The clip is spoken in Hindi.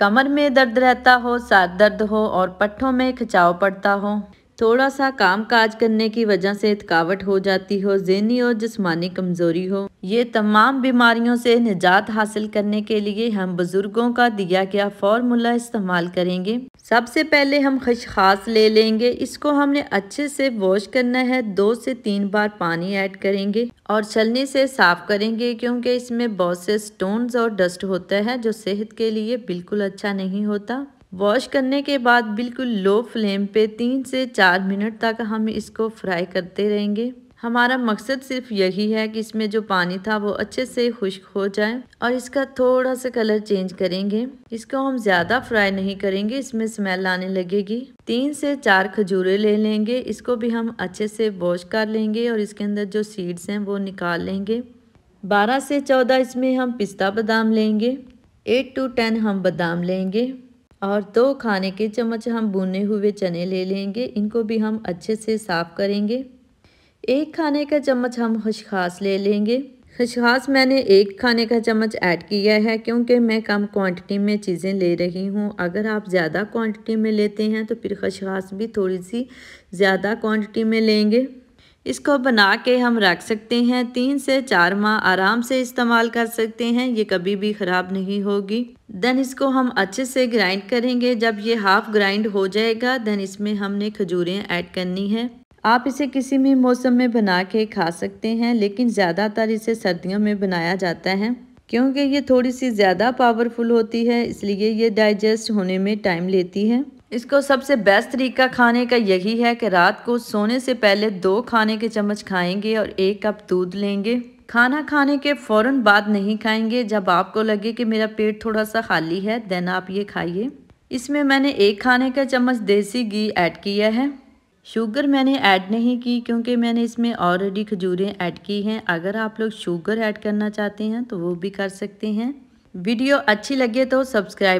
कमर में दर्द रहता हो साथ दर्द हो और पट्ठों में खिंचाव पड़ता हो थोड़ा सा काम काज करने की वजह से थकावट हो जाती हो जहनी और जिसमानी कमज़ोरी हो ये तमाम बीमारियों से निजात हासिल करने के लिए हम बुज़ुर्गों का दिया गया फार्मूला इस्तेमाल करेंगे सबसे पहले हम खशखास ले लेंगे इसको हमने अच्छे से वॉश करना है दो से तीन बार पानी ऐड करेंगे और छलने से साफ़ करेंगे क्योंकि इसमें बहुत से स्टोन्स और डस्ट होता है जो सेहत के लिए बिल्कुल अच्छा नहीं होता वॉश करने के बाद बिल्कुल लो फ्लेम पे तीन से चार मिनट तक हम इसको फ्राई करते रहेंगे हमारा मकसद सिर्फ यही है कि इसमें जो पानी था वो अच्छे से खुश्क हो जाए और इसका थोड़ा सा कलर चेंज करेंगे इसको हम ज़्यादा फ्राई नहीं करेंगे इसमें स्मेल आने लगेगी तीन से चार खजूरें ले लेंगे इसको भी हम अच्छे से वॉश कर लेंगे और इसके अंदर जो सीड्स हैं वो निकाल लेंगे बारह से चौदह इसमें हम पिस्ता बादाम लेंगे एट टू टेन हम बादाम लेंगे और दो खाने के चम्मच हम भुने हुए चने ले लेंगे इनको भी हम अच्छे से साफ़ करेंगे एक खाने का चम्मच हम खशखास ले लेंगे खशखास मैंने एक खाने का चम्मच ऐड किया है क्योंकि मैं कम क्वांटिटी में चीज़ें ले रही हूँ अगर आप ज़्यादा क्वांटिटी में लेते हैं तो फिर खशखास भी थोड़ी सी ज़्यादा क्वांटिटी में लेंगे इसको बना के हम रख सकते हैं तीन से चार माह आराम से इस्तेमाल कर सकते हैं ये कभी भी ख़राब नहीं होगी देन इसको हम अच्छे से ग्राइंड करेंगे जब ये हाफ़ ग्राइंड हो जाएगा देन इसमें हमने खजूरें ऐड करनी है आप इसे किसी भी मौसम में बना के खा सकते हैं लेकिन ज़्यादातर इसे सर्दियों में बनाया जाता है क्योंकि ये थोड़ी सी ज़्यादा पावरफुल होती है इसलिए ये डाइजेस्ट होने में टाइम लेती है इसको सबसे बेस्ट तरीका खाने का यही है कि रात को सोने से पहले दो खाने के चम्मच खाएंगे और एक कप दूध लेंगे खाना खाने के फौरन बाद नहीं खाएंगे जब आपको लगे कि मेरा पेट थोड़ा सा खाली है देन आप ये खाइए इसमें मैंने एक खाने का चम्मच देसी घी ऐड किया है शुगर मैंने ऐड नहीं की क्योंकि मैंने इसमें ऑलरेडी खजूरें ऐड की हैं अगर आप लोग शुगर ऐड करना चाहते हैं तो वो भी कर सकते हैं वीडियो अच्छी लगे तो सब्सक्राइब